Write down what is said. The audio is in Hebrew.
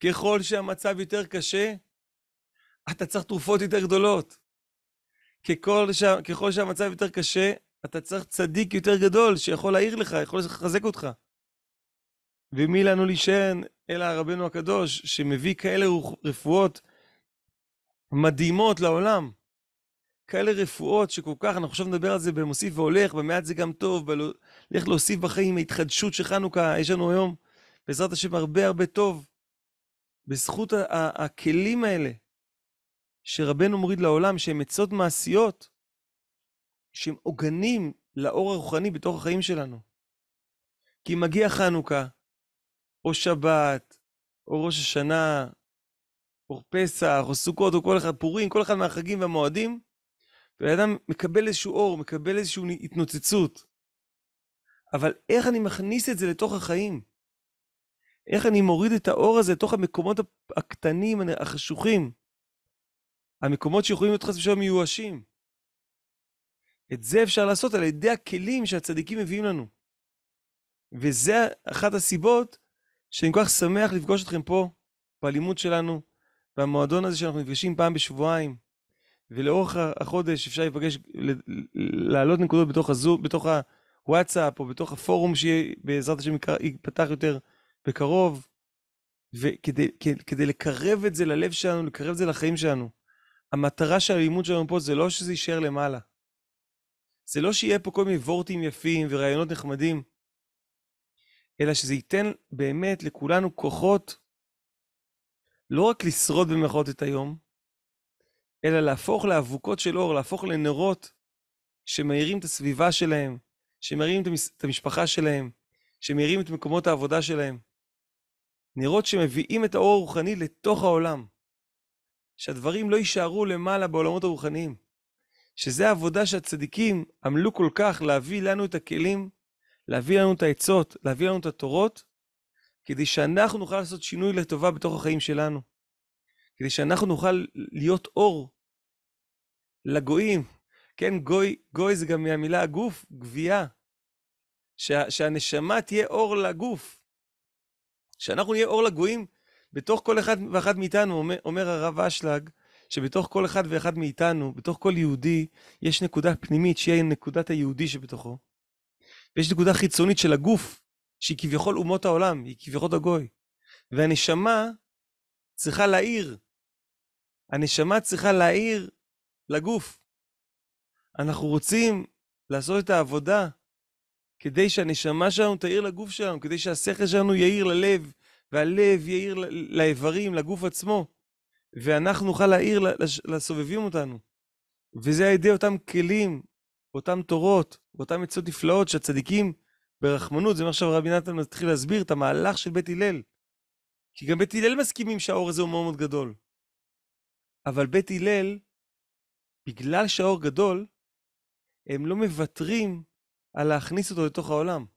ככל שהמצב יותר קשה, אתה צריך תרופות יותר גדולות. ככל, שה, ככל שהמצב יותר קשה, אתה צריך צדיק יותר גדול שיכול להעיר לך, יכול לחזק אותך. ומי לנו להישען אלא רבנו הקדוש, שמביא כאלה רפואות מדהימות לעולם. כאלה רפואות שכל כך, אנחנו עכשיו נדבר על זה במוסיף והולך, במעט זה גם טוב, לך להוסיף בחיים, ההתחדשות של חנוכה, יש לנו היום, בעזרת השם, הרבה הרבה טוב. בזכות הכלים האלה שרבנו מוריד לעולם, שהם עצות מעשיות, שהם עוגנים לאור הרוחני בתוך החיים שלנו. כי מגיע חנוכה, או שבת, או ראש השנה, או פסח, או סוכות, או כל אחד, פורים, כל אחד מהחגים והמועדים, והאדם מקבל איזשהו אור, מקבל איזושהי התנוצצות. אבל איך אני מכניס את זה לתוך החיים? איך אני מוריד את האור הזה לתוך המקומות הקטנים, החשוכים. המקומות שיכולים להיות חס ושלום מיואשים. את זה אפשר לעשות על ידי הכלים שהצדיקים מביאים לנו. וזה אחת הסיבות שאני כל כך שמח לפגוש אתכם פה, בלימוד שלנו, במועדון הזה שאנחנו נפגשים פעם בשבועיים. ולאורך החודש אפשר להיפגש, להעלות נקודות בתוך הזו, בתוך הוואטסאפ, או בתוך הפורום שבעזרת השם ייפתח יותר. בקרוב, וכדי כדי כדי לקרב את זה ללב שלנו, לקרב את זה לחיים שלנו. המטרה של הלימוד שלנו פה זה לא שזה יישאר למעלה. זה לא שיהיה פה כל מיני וורטים יפים ורעיונות נחמדים, אלא שזה ייתן באמת לכולנו כוחות לא רק לשרוד במירכאות את היום, אלא להפוך לאבוקות של אור, להפוך לנרות שמאירים את הסביבה שלהם, שמאירים את המשפחה שלהם, שמאירים את מקומות העבודה שלהם. נרות שמביאים את האור הרוחני לתוך העולם. שהדברים לא יישארו למעלה בעולמות הרוחניים. שזה העבודה שהצדיקים עמלו כל כך להביא לנו את הכלים, להביא לנו את העצות, להביא לנו את התורות, כדי שאנחנו נוכל לעשות שינוי לטובה בתוך החיים שלנו. כדי שאנחנו נוכל להיות אור לגויים. כן, גוי, גוי זה גם מהמילה הגוף, גבייה. שה, שהנשמה תהיה אור לגוף. שאנחנו נהיה אור לגויים בתוך כל אחד ואחד מאיתנו, אומר, אומר הרב אשלג, שבתוך כל אחד ואחד מאיתנו, בתוך כל יהודי, יש נקודה פנימית שהיא נקודת היהודי שבתוכו. ויש נקודה חיצונית של הגוף, שהיא כביכול אומות העולם, היא כביכול הגוי. והנשמה צריכה להעיר. הנשמה צריכה להעיר לגוף. אנחנו רוצים לעשות את העבודה כדי שהנשמה שלנו תאיר לגוף שלנו, כדי שהשכל שלנו יאיר ללב, והלב יאיר לאיברים, לגוף עצמו, ואנחנו נוכל להאיר לסובבים אותנו. וזה על ידי אותם כלים, אותם תורות, אותם עצות נפלאות שהצדיקים ברחמנות, זה מה עכשיו רבי נתן מתחיל להסביר, את המהלך של בית הלל. כי גם בית הלל מסכימים שהאור הזה הוא מאוד מאוד גדול. אבל בית הלל, בגלל שהאור גדול, הם לא מוותרים על להכניס אותו לתוך העולם.